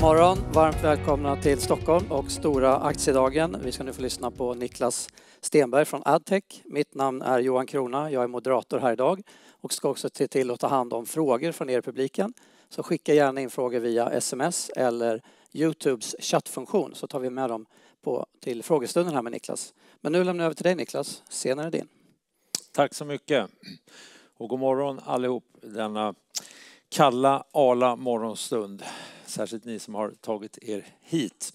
morgon! Varmt välkomna till Stockholm och Stora aktiedagen. Vi ska nu få lyssna på Niklas Stenberg från Adtech. Mitt namn är Johan Krona, jag är moderator här idag och ska också se till att ta hand om frågor från er i publiken så skicka gärna in frågor via sms eller Youtubes chattfunktion så tar vi med dem på, till frågestunden här med Niklas. Men nu lämnar jag över till dig Niklas, senare din. Tack så mycket. Och god morgon allihop denna kalla, ala morgonstund. Särskilt ni som har tagit er hit.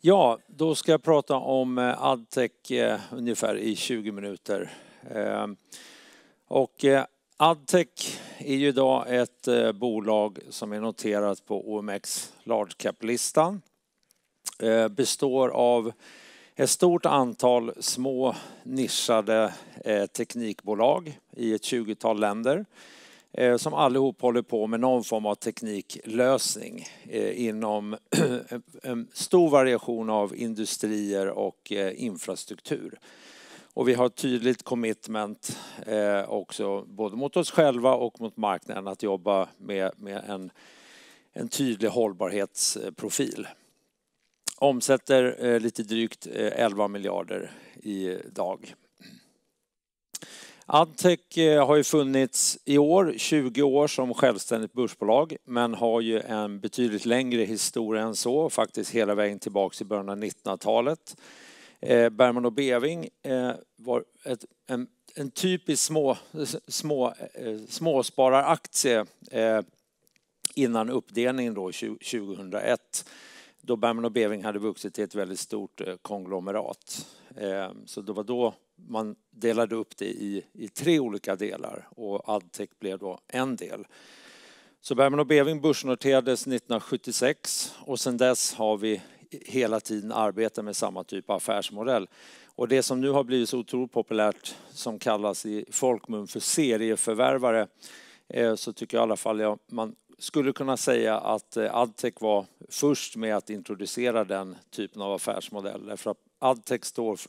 Ja, då ska jag prata om eh, Adtech eh, ungefär i 20 minuter. Ehm, eh, och Adtech är ju idag ett eh, bolag som är noterat på OMX Large Cap-listan. Eh, består av ett stort antal små nischade eh, teknikbolag i ett tjugotal länder som allihop håller på med någon form av tekniklösning inom en stor variation av industrier och infrastruktur. Och vi har ett tydligt commitment eh, också, både mot oss själva och mot marknaden, att jobba med, med en, en tydlig hållbarhetsprofil. Omsätter eh, lite drygt 11 eh, miljarder i dag. Adtech har ju funnits i år 20 år som självständigt börsbolag men har ju en betydligt längre historia än så, faktiskt hela vägen tillbaka i början av 1900-talet eh, Bergman och Beving eh, var ett, en, en, typisk små, små, eh, småspararaktie eh, innan uppdelningen då 2001 då Bergman och Beving hade vuxit till ett väldigt stort eh, konglomerat. Eh, så det var då man delade upp det i, i tre olika delar och Adtech blev då en del. Så Bergman och Beving börsnoterades 1976 och sedan dess har vi hela tiden arbetar med samma typ av affärsmodell. Och det som nu har blivit så otroligt populärt som kallas i folkmun för serieförvärvare eh, så tycker jag i alla fall jag, man skulle kunna säga att eh, Adtech var först med att introducera den typen av affärsmodell. För att Adtech står,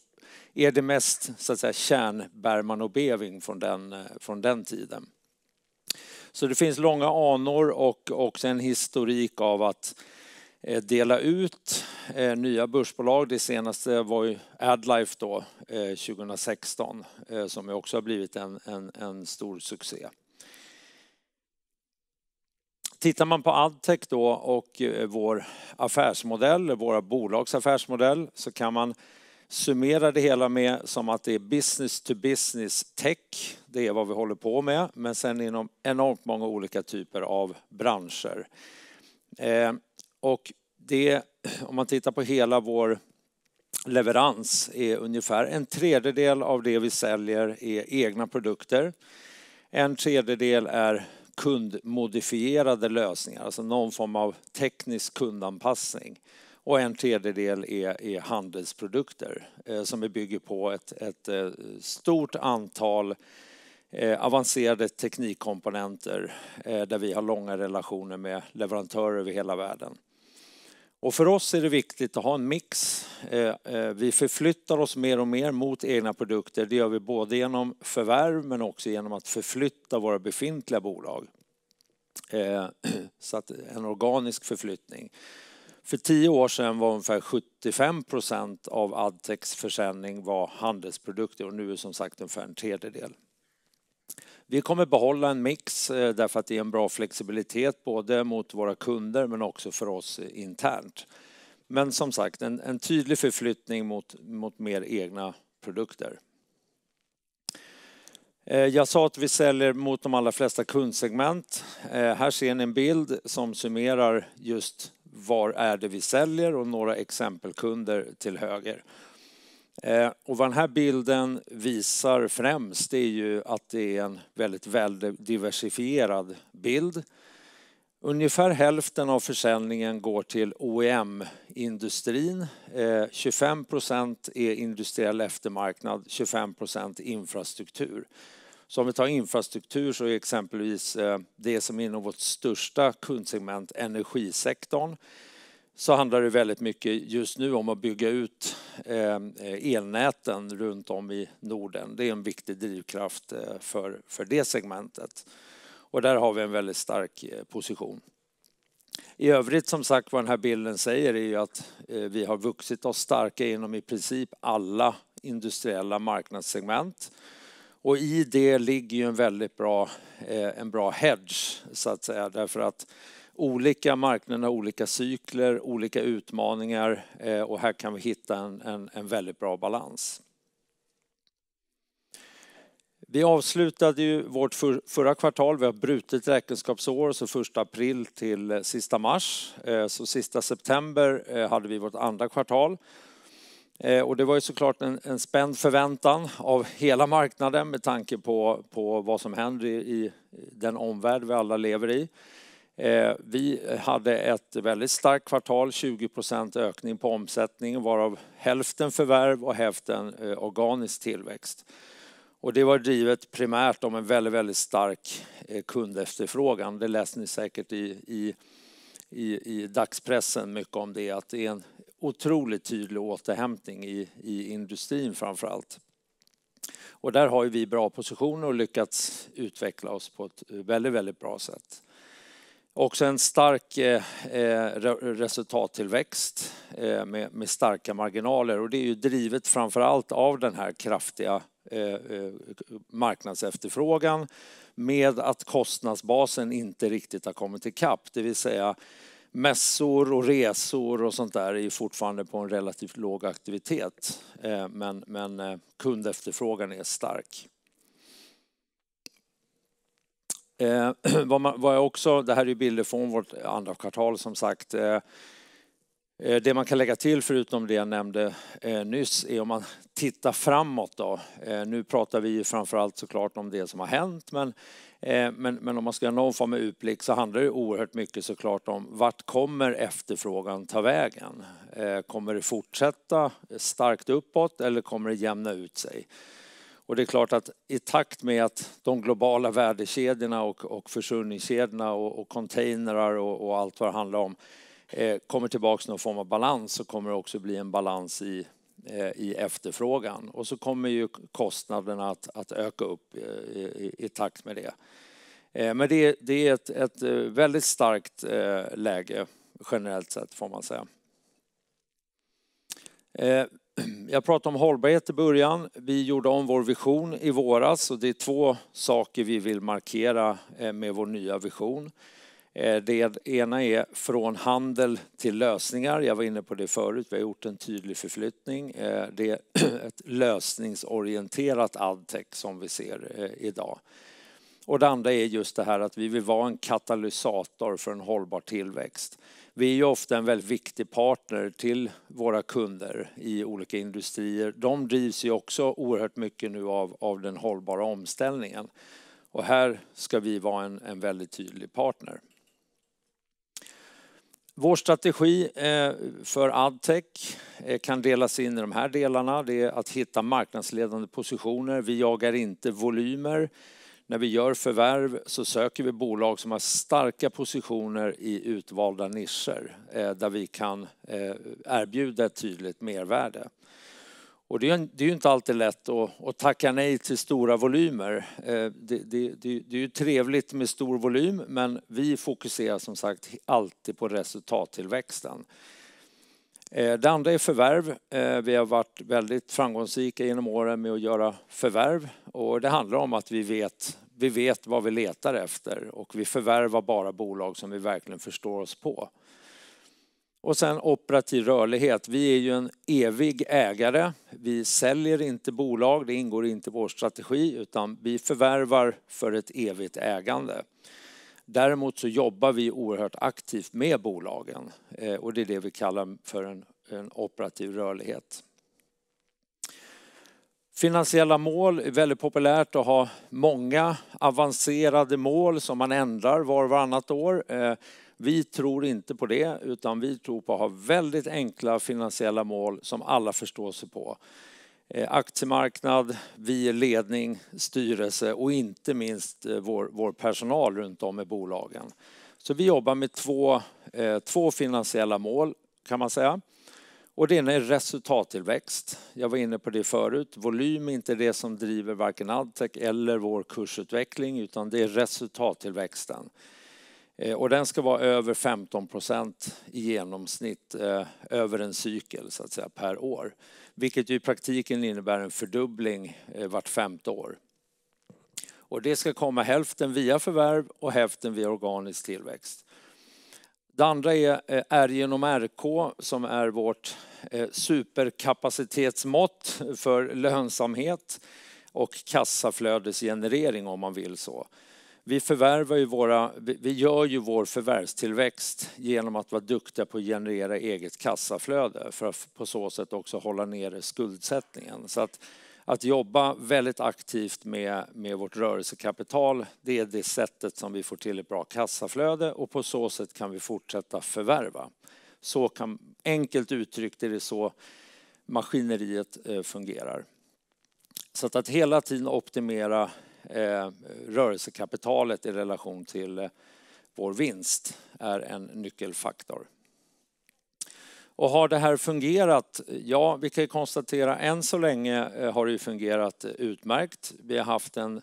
är det mest så att säga, kärn Bergman och Beving från den, eh, från den tiden. Så det finns långa anor och också en historik av att dela ut eh, nya börsbolag. Det senaste var ju Adlife då, eh, 2016 eh, som också har blivit en, en, en, stor succé. Tittar man på Adtech då och eh, vår affärsmodell, våra bolags affärsmodell så kan man summera det hela med som att det är business to business tech. Det är vad vi håller på med, men sen inom enormt många olika typer av branscher. Eh, och det om man tittar på hela vår leverans är ungefär en tredjedel av det vi säljer är egna produkter. En tredjedel är kundmodifierade lösningar, alltså någon form av teknisk kundanpassning. Och en tredjedel är, är handelsprodukter eh, som vi bygger på ett, ett eh, stort antal eh, avancerade teknikkomponenter eh, där vi har långa relationer med leverantörer över hela världen. Och för oss är det viktigt att ha en mix. Eh, eh, vi förflyttar oss mer och mer mot egna produkter. Det gör vi både genom förvärv men också genom att förflytta våra befintliga bolag. Eh, så att en organisk förflyttning. För tio år sedan var ungefär 75 procent av Adtechs försäljning var handelsprodukter och nu är som sagt ungefär en tredjedel. Vi kommer behålla en mix eh, därför att det är en bra flexibilitet både mot våra kunder men också för oss internt. Men som sagt, en, en tydlig förflyttning mot, mot mer egna produkter. Eh, jag sa att vi säljer mot de allra flesta kundsegment. Eh, här ser ni en bild som summerar just var är det vi säljer och några exempelkunder till höger. Eh, och vad den här bilden visar främst är ju att det är en väldigt väl diversifierad bild. Ungefär hälften av försäljningen går till OEM-industrin. 25 eh, procent är industriell eftermarknad, 25 procent infrastruktur. Så om vi tar infrastruktur så är exempelvis eh, det som är inom vårt största kundsegment energisektorn så handlar det väldigt mycket just nu om att bygga ut eh, elnäten runt om i Norden. Det är en viktig drivkraft eh, för, det segmentet. Och där har vi en väldigt stark eh, position. I övrigt som sagt vad den här bilden säger är ju att vi har vuxit oss starka inom i princip alla industriella marknadssegment. Och i det ligger ju en väldigt bra, en bra hedge så att säga därför att olika marknader, olika cykler, olika utmaningar eh, och här kan vi hitta en, en, en väldigt bra balans. Vi avslutade ju vårt för, förra kvartal, vi har brutit räkenskapsår, så första april till eh, sista mars. Eh, så sista september hade vi vårt andra kvartal. Och det var ju såklart en, en spänd förväntan av hela marknaden med tanke på, på vad som händer i, i den omvärld vi alla lever i. Eh, vi hade ett väldigt starkt kvartal, 20 ökning på omsättningen, varav hälften förvärv och hälften eh, organisk tillväxt. Och det var drivet primärt om en väldigt, väldigt stark eh, kundefterfrågan. Det läste ni säkert i, i, i, i dagspressen mycket om det, att det är en otroligt tydlig återhämtning i, i industrin framför allt. Och där har ju vi bra positioner och lyckats utveckla oss på ett väldigt, väldigt bra sätt. Också en stark eh, eh, resultattillväxt eh, med starka marginaler och det är ju drivet framför allt av den här kraftiga marknadsefterfrågan med att kostnadsbasen inte riktigt har kommit ikapp, det vill säga mässor och resor och sånt där är ju fortfarande på en relativt låg aktivitet. Men, men kundefterfrågan är stark. Eh, vad, man, vad jag också, det här är ju bilder från vårt andra kvartal som sagt. Eh, eh, det man kan lägga till förutom det jag nämnde eh, nyss är om man tittar framåt då. Eh, nu pratar vi ju framförallt såklart om det som har hänt men, eh, men, men om man ska göra någon form av utblick så handlar det oerhört mycket såklart om vart kommer efterfrågan ta vägen? Eh, kommer det fortsätta starkt uppåt eller kommer det jämna ut sig? Och det är klart att i takt med att de globala värdekedjorna och, och försörjningskedjorna och, och containrar och, och, allt vad det handlar om eh, kommer tillbaka till någon form av balans så kommer det också bli en balans i, eh, i efterfrågan. Och så kommer ju kostnaderna att, att öka upp eh, i, i, i takt med det. Eh, men det, det är ett, ett eh, väldigt starkt eh, läge generellt sett får man säga. Jag pratade om hållbarhet i början. Vi gjorde om vår vision i våras och det är två saker vi vill markera eh, med vår nya vision. Eh, det ena är från handel till lösningar. Jag var inne på det förut. Vi har gjort en tydlig förflyttning. Eh, det är ett lösningsorienterat Adtech som vi ser idag. Och det andra är just det här att vi vill vara en katalysator för en hållbar tillväxt. Vi är ju ofta en väldigt viktig partner till våra kunder i olika industrier. De drivs ju också oerhört mycket nu av, av den hållbara omställningen. Och här ska vi vara en, en väldigt tydlig partner. Vår strategi eh, för Adtech eh, kan delas in i de här delarna. Det är att hitta marknadsledande positioner. Vi jagar inte volymer. När vi gör förvärv så söker vi bolag som har starka positioner i utvalda nischer eh, där vi kan eh, erbjuda ett tydligt mervärde. Och det är ju inte alltid lätt att, tacka nej till stora volymer. Eh, det, är ju trevligt med stor volym men vi fokuserar som sagt alltid på resultattillväxten. Eh, det andra är förvärv. Eh, vi har varit väldigt framgångsrika genom åren med att göra förvärv. Och det handlar om att vi vet, vi vet vad vi letar efter och vi förvärvar bara bolag som vi verkligen förstår oss på. Och sen operativ rörlighet. Vi är ju en evig ägare. Vi säljer inte bolag, det ingår inte i vår strategi, utan vi förvärvar för ett evigt ägande. Däremot så jobbar vi oerhört aktivt med bolagen eh, och det är det vi kallar för en, en operativ rörlighet. Finansiella mål är väldigt populärt att ha många avancerade mål som man ändrar var och varannat år. Eh, vi tror inte på det, utan vi tror på att ha väldigt enkla finansiella mål som alla förstår sig på. Eh, aktiemarknad, vi är ledning, styrelse och inte minst eh, vår, vår personal runt om i bolagen. Så vi jobbar med två, eh, två finansiella mål kan man säga. Och det ena är resultattillväxt. Jag var inne på det förut. Volym är inte det som driver varken Adtech eller vår kursutveckling utan det är resultattillväxten. Och den ska vara över 15 procent i genomsnitt över en cykel så att säga per år vilket i praktiken innebär en fördubbling eh, vart femte år. Och det ska komma hälften via förvärv och hälften via organisk tillväxt. Det andra är eh, R genom RK som är vårt eh, superkapacitetsmått för lönsamhet och kassaflödesgenerering om man vill så vi förvärvar ju våra, vi gör ju vår förvärvstillväxt genom att vara duktiga på att generera eget kassaflöde för att på så sätt också hålla nere skuldsättningen. Så att, att jobba väldigt aktivt med, med vårt rörelsekapital, det är det sättet som vi får till ett bra kassaflöde och på så sätt kan vi fortsätta förvärva. Så kan, enkelt uttryckt är det så maskineriet eh, fungerar. Så att, att hela tiden optimera Eh, rörelsekapitalet i relation till eh, vår vinst är en nyckelfaktor. Och har det här fungerat? Ja, vi kan konstatera än så länge eh, har det fungerat utmärkt. Vi har haft en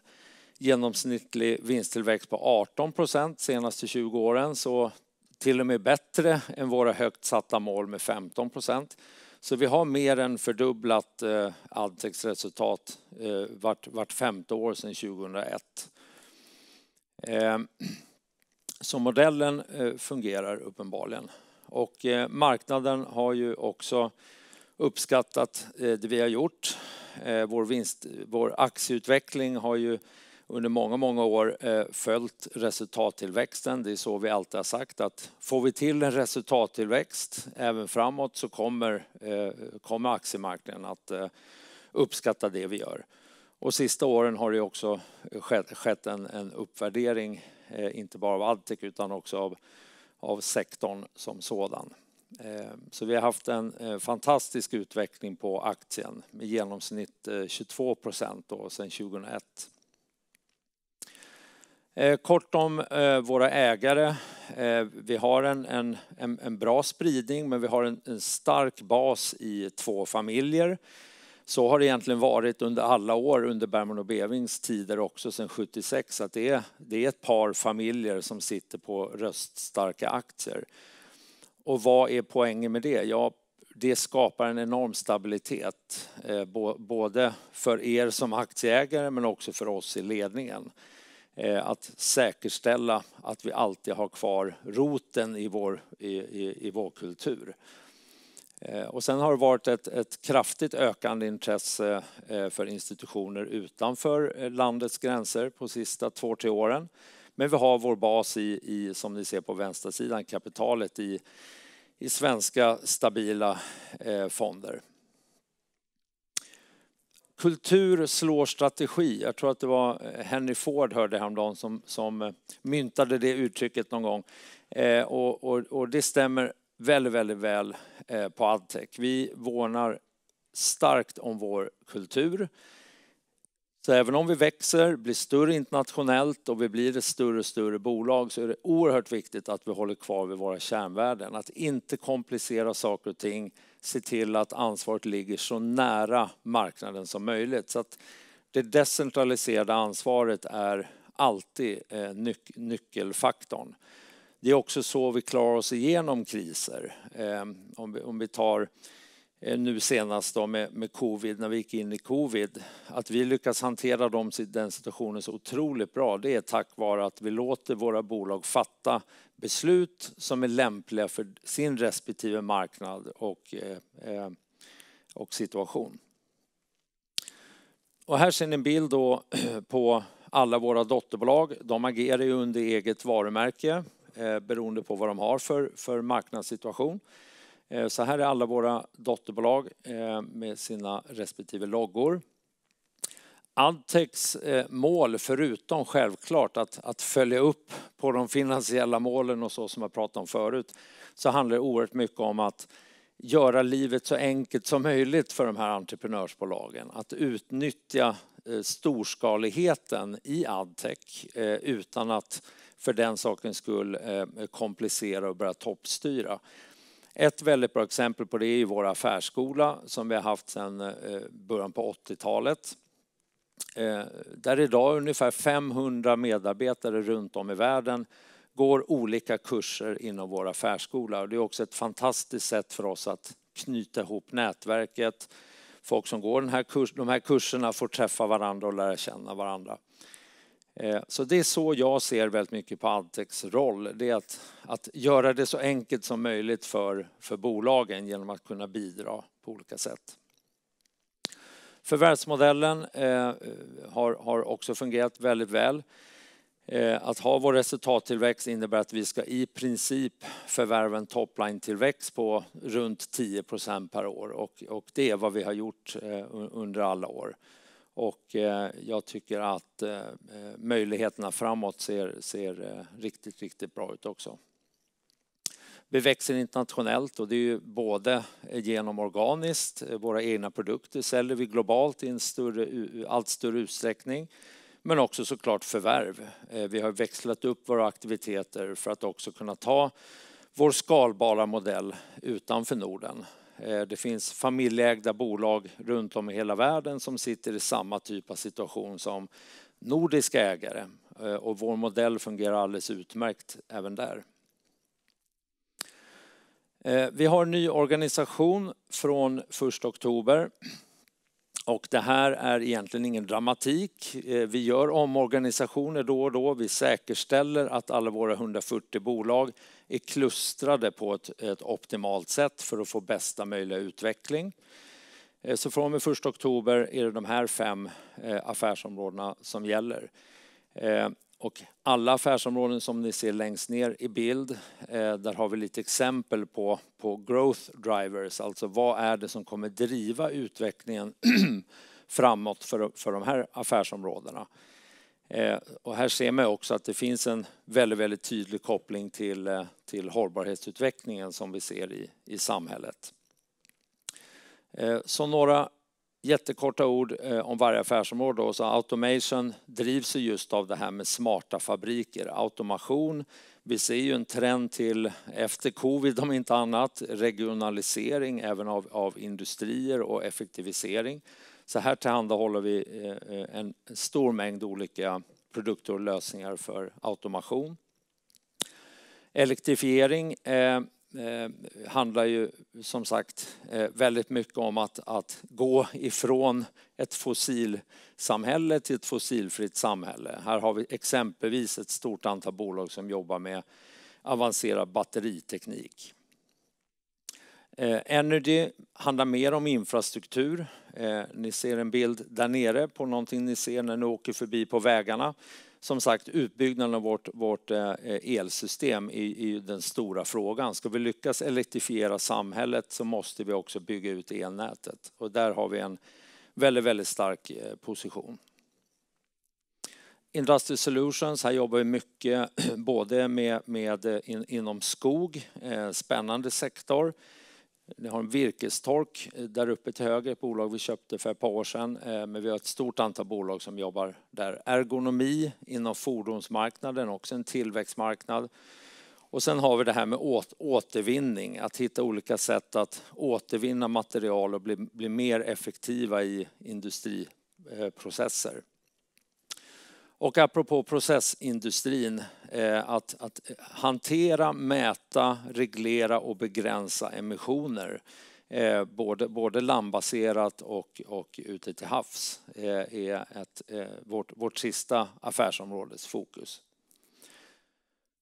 genomsnittlig vinsttillväxt på 18 procent senaste 20 åren, så till och med bättre än våra högt satta mål med 15 procent. Så vi har mer än fördubblat eh, Adtex resultat eh, vart, vart femte år sedan 2001. Eh, så modellen eh, fungerar uppenbarligen. Och eh, marknaden har ju också uppskattat eh, det vi har gjort. Eh, vår, vinst, vår aktieutveckling har ju under många, många år eh, följt resultattillväxten. Det är så vi alltid har sagt att får vi till en resultattillväxt även framåt så kommer, eh, kommer aktiemarknaden att eh, uppskatta det vi gör. Och sista åren har det också skett, skett en, en, uppvärdering, inte bara av Addtech, utan också av, av sektorn som sådan. Så vi har haft en fantastisk utveckling på aktien med genomsnitt 22 procent sedan 2001. Eh, kort om eh, våra ägare. Eh, vi har en, en, en bra spridning, men vi har en, en stark bas i två familjer. Så har det egentligen varit under alla år under Bergman och Bevings tider också sedan 76 att det är, det är ett par familjer som sitter på röststarka aktier. Och vad är poängen med det? Ja, det skapar en enorm stabilitet, både för er som aktieägare men också för oss i ledningen. Eh, att säkerställa att vi alltid har kvar roten i vår, i, i, i vår kultur. Eh, och sen har det varit ett, ett, kraftigt ökande intresse eh, för institutioner utanför landets gränser på sista två, tre åren. Men vi har vår bas i, i som ni ser på vänstersidan, kapitalet i, i svenska stabila fonder. Kultur slår strategi. Jag tror att det var eh, Henry Ford hörde häromdagen som, som eh, myntade det uttrycket någon gång. Eh, och, och, och, det stämmer väldigt, väldigt väl eh, på Adtech. Vi vånar starkt om vår kultur. Så även om vi växer, blir större internationellt och vi blir ett större och större bolag så är det oerhört viktigt att vi håller kvar vid våra kärnvärden. Att inte komplicera saker och ting se till att ansvaret ligger så nära marknaden som möjligt. Så att det decentraliserade ansvaret är alltid eh, nyc nyckelfaktorn. Det är också så vi klarar oss igenom kriser. Eh, om vi tar Eh, nu senast då med, med covid, när vi gick in i covid, att vi lyckas hantera dem, den situationen så otroligt bra, det är tack vare att vi låter våra bolag fatta beslut som är lämpliga för sin respektive marknad och, eh, eh och situation. Och här ser ni en bild då på alla våra dotterbolag. De agerar ju under eget varumärke eh, beroende på vad de har för, för marknadssituation. Eh, så här är alla våra dotterbolag eh, med sina respektive loggor. Addtechs eh, mål, förutom självklart att, att följa upp på de finansiella målen och så som jag pratade om förut, så handlar det oerhört mycket om att göra livet så enkelt som möjligt för de här entreprenörsbolagen. Att utnyttja storskaligheten i Addtech, utan att för den sakens skull komplicera och börja toppstyra. Ett väldigt bra exempel på det är vår affärsskola som vi har haft sedan eh, början på 80-talet. Eh, där idag ungefär 500 medarbetare runt om i världen går olika kurser inom vår affärsskola. Det är också ett fantastiskt sätt för oss att knyta ihop nätverket. Folk som går den här kurs, de här kurserna får träffa varandra och lära känna varandra. Eh, så det är så jag ser väldigt mycket på Adtex roll. Det är att, att göra det så enkelt som möjligt för, för bolagen genom att kunna bidra på olika sätt. Förvärvsmodellen eh, har, har också fungerat väldigt väl. Eh, att ha vår resultattillväxt innebär att vi ska i princip förvärva en topline-tillväxt på runt 10 procent per år och, och det är vad vi har gjort under alla år. Och eh, jag tycker att eh, eh, möjligheterna framåt ser, ser riktigt, riktigt bra ut också. Vi växer internationellt och det är ju både genom organiskt, våra egna produkter säljer vi globalt i en större, allt större utsträckning. Men också såklart förvärv. Vi har växlat upp våra aktiviteter för att också kunna ta vår skalbara modell utanför Norden Eh, det finns familjeägda bolag runt om i hela världen som sitter i samma typ av situation som nordiska ägare eh, och vår modell fungerar alldeles utmärkt även där. Eh, vi har en ny organisation från 1 oktober och det här är egentligen ingen dramatik. Vi gör omorganisationer då och då. Vi säkerställer att alla våra 140 bolag är klustrade på ett, ett optimalt sätt för att få bästa möjliga utveckling. Eh, så från och med 1 oktober är det de här fem eh, affärsområdena som gäller. Eh, och alla affärsområden som ni ser längst ner i bild, där har vi lite exempel på, på growth drivers, alltså vad är det som kommer driva utvecklingen framåt för, för de här affärsområdena. Eh, och här ser man också att det finns en väldigt, väldigt tydlig koppling till, eh, till hållbarhetsutvecklingen som vi ser i, i samhället. Eh, så några jättekorta ord om varje affärsområde. så automation drivs just av det här med smarta fabriker, automation. Vi ser ju en trend till, efter covid om inte annat, regionalisering även av, av industrier och effektivisering. Så här tillhandahåller vi eh, en stor mängd olika produkter och lösningar för automation. Elektrifiering eh, eh, handlar ju som sagt väldigt mycket om att, att gå ifrån ett fossilsamhälle till ett fossilfritt samhälle. Här har vi exempelvis ett stort antal bolag som jobbar med avancerad batteriteknik. Eh, Energy handlar mer om infrastruktur. Eh, ni ser en bild där nere på någonting ni ser när ni åker förbi på vägarna. Som sagt, utbyggnaden av vårt, vårt eh, elsystem är, är ju den stora frågan. Ska vi lyckas elektrifiera samhället så måste vi också bygga ut elnätet. Och där har vi en väldigt, väldigt stark position. Industrial Solutions, här jobbar vi mycket både med, med in, inom skog, spännande sektor. Vi har en virkestork eh, där uppe till höger, ett bolag vi köpte för ett par år sedan. Eh, men vi har ett stort antal bolag som jobbar där. Ergonomi inom fordonsmarknaden, också en tillväxtmarknad. Och sen har vi det här med återvinning, att hitta olika sätt att återvinna material och bli, bli mer effektiva i industriprocesser. Och apropå processindustrin, eh, att, att hantera, mäta, reglera och begränsa emissioner eh, både, både landbaserat och, och ute till havs eh, är ett, vårt, vårt sista affärsområdes fokus.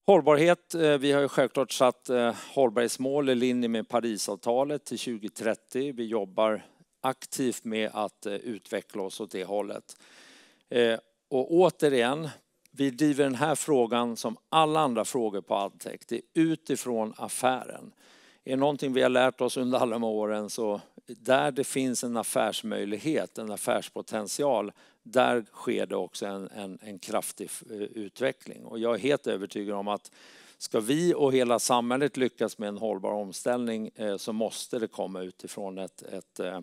Hållbarhet. Vi har ju självklart satt hållbarhetsmål i linje med Parisavtalet till 2030. Vi jobbar aktivt med att utveckla oss åt det hållet. Och återigen, vi driver den här frågan som alla andra frågor på Adtech. Det är utifrån affären. Är det någonting vi har lärt oss under alla de åren så där det finns en affärsmöjlighet, en affärspotential, där sker det också en, en, en kraftig eh, utveckling. Och jag är helt övertygad om att ska vi och hela samhället lyckas med en hållbar omställning eh, så måste det komma utifrån ett, ett eh,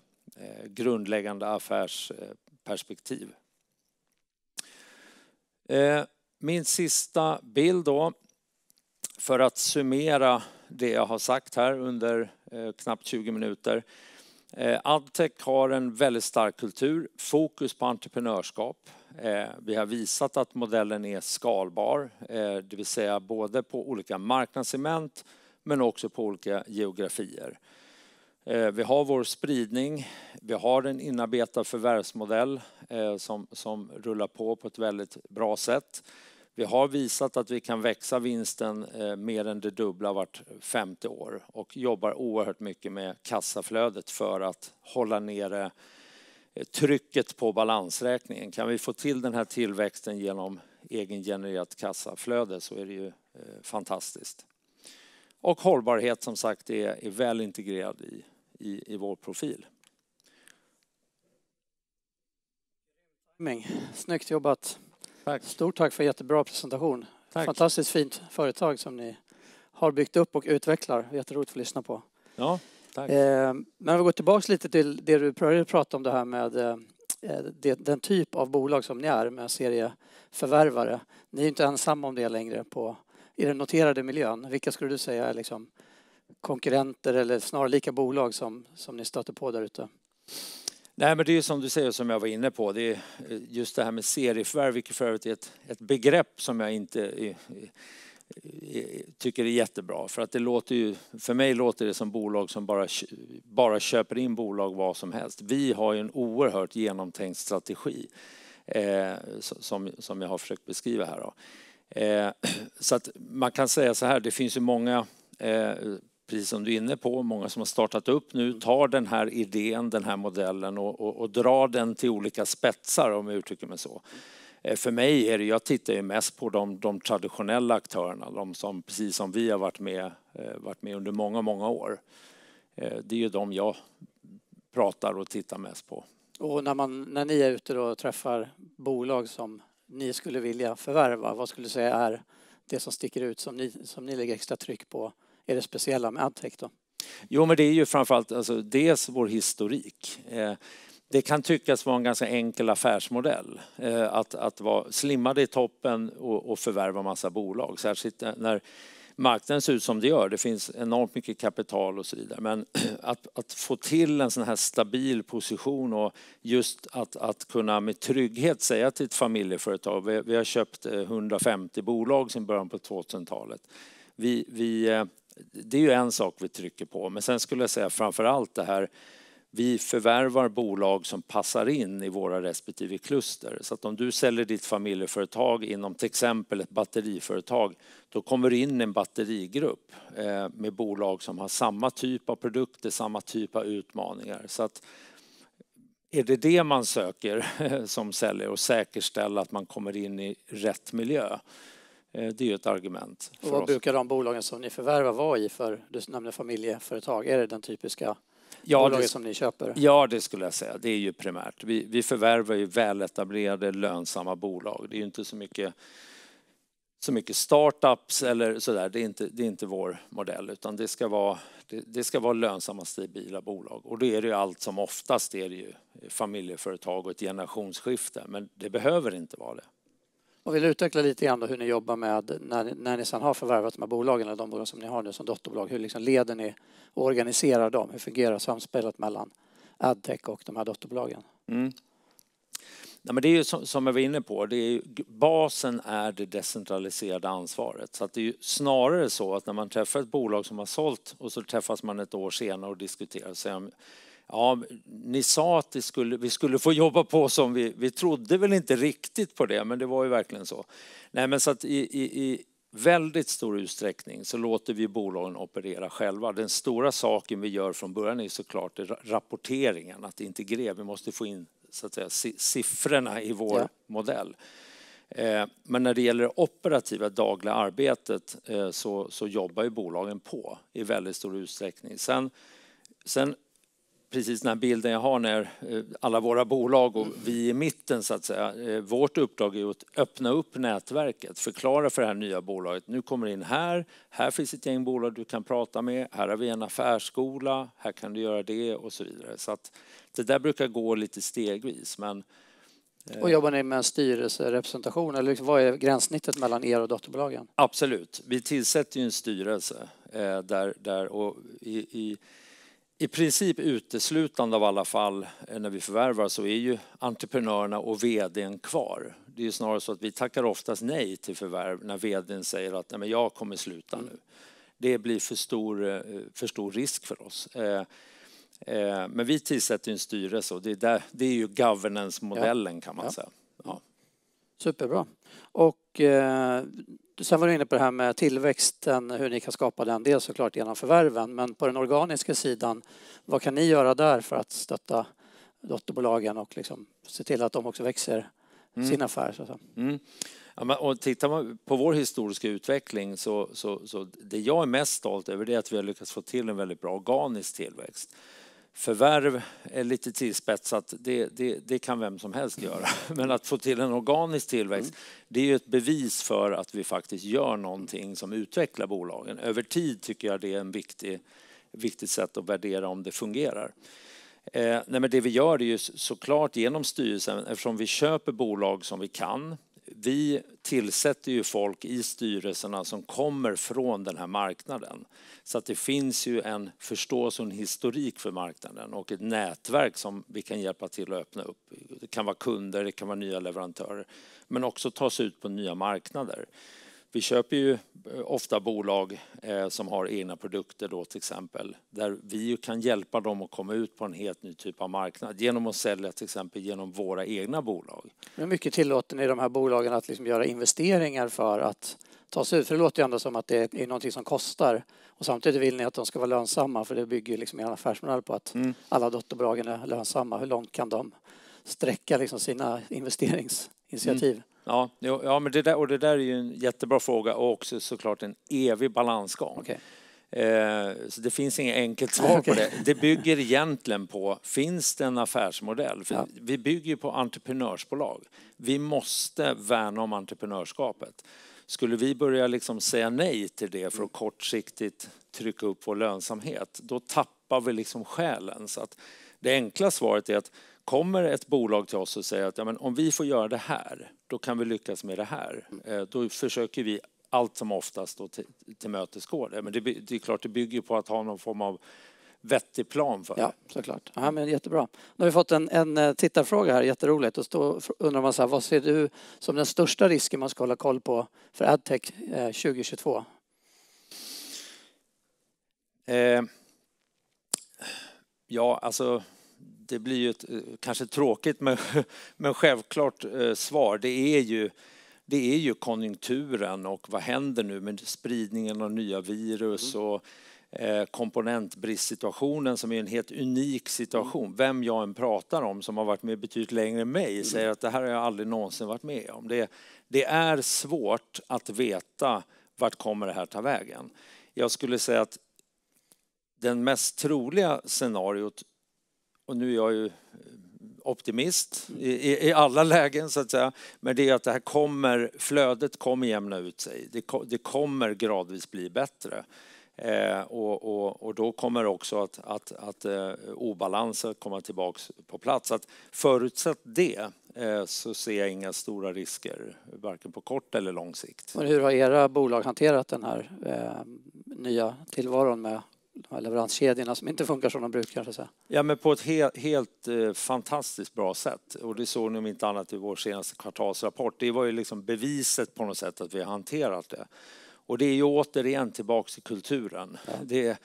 grundläggande affärsperspektiv. Eh, min sista bild då, för att summera det jag har sagt här under eh, knappt 20 minuter. Eh, Adtech har en väldigt stark kultur, fokus på entreprenörskap. Vi har visat att modellen är skalbar, det vill säga både på olika marknadssegment men också på olika geografier. Eh, vi har vår spridning, vi har en inarbetad förvärvsmodell eh, som, som rullar på på ett väldigt bra sätt. Vi har visat att vi kan växa vinsten eh, mer än det dubbla vart femte år och jobbar oerhört mycket med kassaflödet för att hålla nere trycket på balansräkningen. Kan vi få till den här tillväxten genom egengenererat kassaflöde så är det ju fantastiskt. Och hållbarhet som sagt är, är väl integrerad i i, i vår profil. Snyggt jobbat. Tack. Stort tack för en jättebra presentation. Tack. Fantastiskt fint företag som ni har byggt upp och utvecklar. Jätteroligt att få lyssna på. Ja, tack. Eh, men vi går tillbaka lite till det du pratade om det här med eh, den typ av bolag som ni är med serieförvärvare. Ni är inte ensamma om det längre på, i den noterade miljön. Vilka skulle du säga är liksom konkurrenter eller snarlika bolag som, som ni stöter på där ute? Nej, men det är ju som du säger, som jag var inne på, det är eh, just det här med serieförvärv, vilket för övrigt är ett, ett begrepp som jag inte är, eh, eh, tycker är jättebra. För att det låter ju, för mig låter det som bolag som bara, bara köper in bolag vad som helst. Vi har ju en oerhört genomtänkt strategi eh, som, som jag har försökt beskriva här. Då. Eh, så att man kan säga så här, det finns ju många eh, precis som du är inne på, många som har startat upp nu mm. tar den här idén, den här modellen och, och, och drar den till olika spetsar om jag uttrycker mig så. Eh, för mig är det, jag tittar ju mest på de, de traditionella aktörerna, de som precis som vi har varit med, eh, varit med under många, många år. Eh, det är ju de jag pratar och tittar mest på. Och när, man, när ni är ute och träffar bolag som ni skulle vilja förvärva, vad skulle du säga är det som sticker ut som ni, som ni lägger extra tryck på är det speciella med AdTech då? Jo, men det är ju framförallt alltså, dels vår historik. Eh, det kan tyckas vara en ganska enkel affärsmodell eh, att, att vara slimmade i toppen och, och förvärva massa bolag. Särskilt när marknaden ser ut som det gör. Det finns enormt mycket kapital och så vidare. Men att, att få till en sån här stabil position och just att, att kunna med trygghet säga till ett familjeföretag, vi, vi har köpt 150 eh, bolag sedan början på 2000-talet. Vi, vi det är ju en sak vi trycker på, men sen skulle jag säga framför allt det här vi förvärvar bolag som passar in i våra respektive kluster. Så att om du säljer ditt familjeföretag inom till exempel ett batteriföretag, då kommer det in en batterigrupp eh, med bolag som har samma typ av produkter, samma typ av utmaningar. Så att är det det man söker som säljare och säkerställa att man kommer in i rätt miljö? Eh, det är ju ett argument. Och vad oss. brukar de bolagen som ni förvärvar vara i för, du nämnde familjeföretag, är det den typiska ja, bolaget som ni köper? Ja, det skulle jag säga. Det är ju primärt. Vi, vi förvärvar ju väletablerade, lönsamma bolag. Det är ju inte så mycket så mycket startups eller sådär. Det är inte, det är inte vår modell utan det ska vara, det, det ska vara lönsamma stabila bolag. Och då är det ju allt som oftast är det ju familjeföretag och ett generationsskifte. Men det behöver inte vara det. Och vill utveckla lite grann hur ni jobbar med när, när ni sedan har förvärvat de här bolagen eller de bolag som ni har nu som dotterbolag. Hur liksom leder ni och organiserar dem? Hur fungerar samspelet mellan adtech och de här dotterbolagen? Mm. Ja, men det är ju som, jag var inne på, det är ju, basen är det decentraliserade ansvaret. Så att det är ju snarare så att när man träffar ett bolag som har sålt och så träffas man ett år senare och diskuterar och säger ja, ni sa att vi skulle, vi skulle få jobba på som vi, vi trodde väl inte riktigt på det, men det var ju verkligen så. Nej, men så att i, i, i väldigt stor utsträckning så låter vi bolagen operera själva. Den stora saken vi gör från början är såklart rapporteringen, att integrera. Vi måste få in så att säga, siffrorna i vår ja. modell. Eh, men när det gäller det operativa dagliga arbetet eh, så, så jobbar ju bolagen på i väldigt stor utsträckning. Sen, sen precis den här bilden jag har när eh, alla våra bolag och vi i mitten så att säga. Eh, vårt uppdrag är att öppna upp nätverket, förklara för det här nya bolaget. Nu kommer in här, här finns ett gäng bolag du kan prata med, här har vi en affärsskola, här kan du göra det och så vidare. Så att det där brukar gå lite stegvis men eh, och jobbar ni med en styrelserepresentation eller liksom, vad är gränssnittet mellan er och dotterbolagen? Absolut, vi tillsätter ju en styrelse där, där och i, i i princip uteslutande av alla fall eh, när vi förvärvar så är ju entreprenörerna och vdn kvar. Det är ju snarare så att vi tackar oftast nej till förvärv när vdn säger att nej, men jag kommer sluta mm. nu. Det blir för stor, eh, för stor risk för oss. Eh, men vi tillsätter en styrelse och det är, där, det är ju governance-modellen kan man ja. säga. Ja. Superbra. Och Sen var du inne på det här med tillväxten, hur ni kan skapa den. Dels såklart genom förvärven, men på den organiska sidan, vad kan ni göra där för att stötta dotterbolagen och liksom se till att de också växer mm. sin affär? Så mm. ja, och tittar man på vår historiska utveckling så, så, så det jag är mest stolt över det är att vi har lyckats få till en väldigt bra organisk tillväxt. Förvärv är lite tillspetsat, det, det, det, kan vem som helst göra. Men att få till en organisk tillväxt, mm. det är ju ett bevis för att vi faktiskt gör någonting som utvecklar bolagen. Över tid tycker jag det är ett viktig, viktigt sätt att värdera om det fungerar. Eh, nej men det vi gör är ju såklart genom styrelsen, eftersom vi köper bolag som vi kan, vi tillsätter ju folk i styrelserna som kommer från den här marknaden. Så att det finns ju en förståelse och en historik för marknaden och ett nätverk som vi kan hjälpa till att öppna upp. Det kan vara kunder, det kan vara nya leverantörer, men också ta sig ut på nya marknader. Vi köper ju eh, ofta bolag eh, som har egna produkter då till exempel, där vi kan hjälpa dem att komma ut på en helt ny typ av marknad genom att sälja till exempel genom våra egna bolag. Hur mycket tillåter ni de här bolagen att liksom göra investeringar för att ta sig ut? För det låter ju ändå som att det är någonting som kostar och samtidigt vill ni att de ska vara lönsamma för det bygger liksom er affärsmodell på att mm. alla dotterbolagen är lönsamma. Hur långt kan de sträcka liksom sina investeringsinitiativ? Mm. Ja, ja men det där, och det där är ju en jättebra fråga och också såklart en evig balansgång. Okay. Eh, så det finns inget enkelt svar okay. på det. Det bygger egentligen på, finns det en affärsmodell? Ja. Vi bygger ju på entreprenörsbolag. Vi måste värna om entreprenörskapet. Skulle vi börja liksom säga nej till det för att kortsiktigt trycka upp vår lönsamhet, då tappar vi liksom själen. Så att det enkla svaret är att kommer ett bolag till oss och säger att ja, men om vi får göra det här, då kan vi lyckas med det här. Eh, då försöker vi allt som oftast då till, till mötesgå det. Men det, det är klart, det bygger på att ha någon form av vettig plan för. det. Ja, såklart. Ja, men jättebra. Nu har vi fått en, en eh, tittarfråga här, jätteroligt. Och då undrar man så här, vad ser du som den största risken man ska hålla koll på för adtech 2022? Eh, Ja, alltså det blir ju ett eh, kanske tråkigt men, men självklart eh, svar. Det är, ju, det är ju konjunkturen och vad händer nu med spridningen av nya virus mm. och eh, komponentbristsituationen som är en helt unik situation. Mm. Vem jag än pratar om som har varit med betydligt längre än mig mm. säger att det här har jag aldrig någonsin varit med om. Det, det är svårt att veta vart kommer det här ta vägen. Jag skulle säga att den mest troliga scenariot, och nu är jag ju eh, optimist i, i, alla lägen så att säga, men det är att det här kommer, flödet kommer jämna ut sig. Det, det kommer gradvis bli bättre. Eh, och, och, och då kommer också att, att, att eh, obalansen komma tillbaka på plats. Att förutsatt det eh, så ser jag inga stora risker, varken på kort eller lång sikt. Men hur har era bolag hanterat den här eh, nya tillvaron med de här leveranskedjorna som inte funkar som de brukar. Så Ja, men på ett he helt eh, fantastiskt bra sätt. Och det såg ni om inte annat i vår senaste kvartalsrapport. Det var ju liksom beviset på något sätt att vi har hanterat det. Och det är ju återigen tillbaka till kulturen. Ja. Det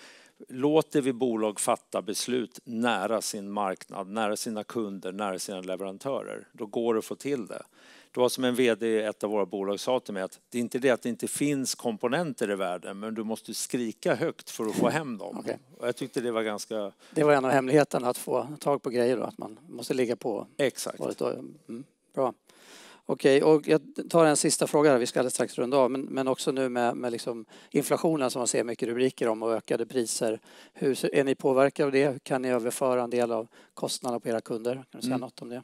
låter vi bolag fatta beslut nära sin marknad, nära sina kunder, nära sina leverantörer, då går det att få till det. Det var som en vd i ett av våra bolag sa till mig att det är inte det att det inte finns komponenter i världen men du måste skrika högt för att få hem dem. Okay. Och jag tyckte det var ganska... Det var en av hemligheterna att få tag på grejer då, att man måste ligga på. Exakt. Mm, bra. Okej, okay, och jag tar en sista fråga här. Vi ska alldeles strax runda av. Men, men också nu med, med liksom inflationen som man ser mycket rubriker om och ökade priser. Hur är ni påverkade av det? Hur kan ni överföra en del av kostnaderna på era kunder? Kan du säga mm. något om det?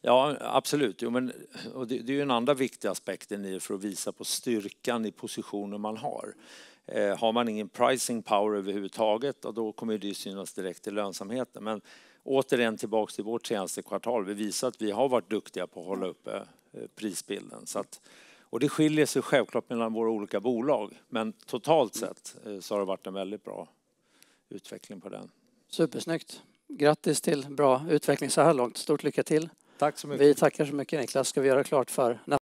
Ja, absolut. Jo, men, och det, det är ju en andra viktig aspekt i för att visa på styrkan i positionen man har. Eh, har man ingen pricing power överhuvudtaget, och då kommer det ju synas direkt i lönsamheten. Men återigen tillbaka till vårt senaste kvartal. Vi visar att vi har varit duktiga på att hålla uppe eh, prisbilden. Så att, och det skiljer sig självklart mellan våra olika bolag, men totalt sett eh, så har det varit en väldigt bra utveckling på den. Supersnyggt. Grattis till bra utveckling så här långt. Stort lycka till. Tack så mycket. Vi tackar så mycket Niklas. Ska vi göra klart för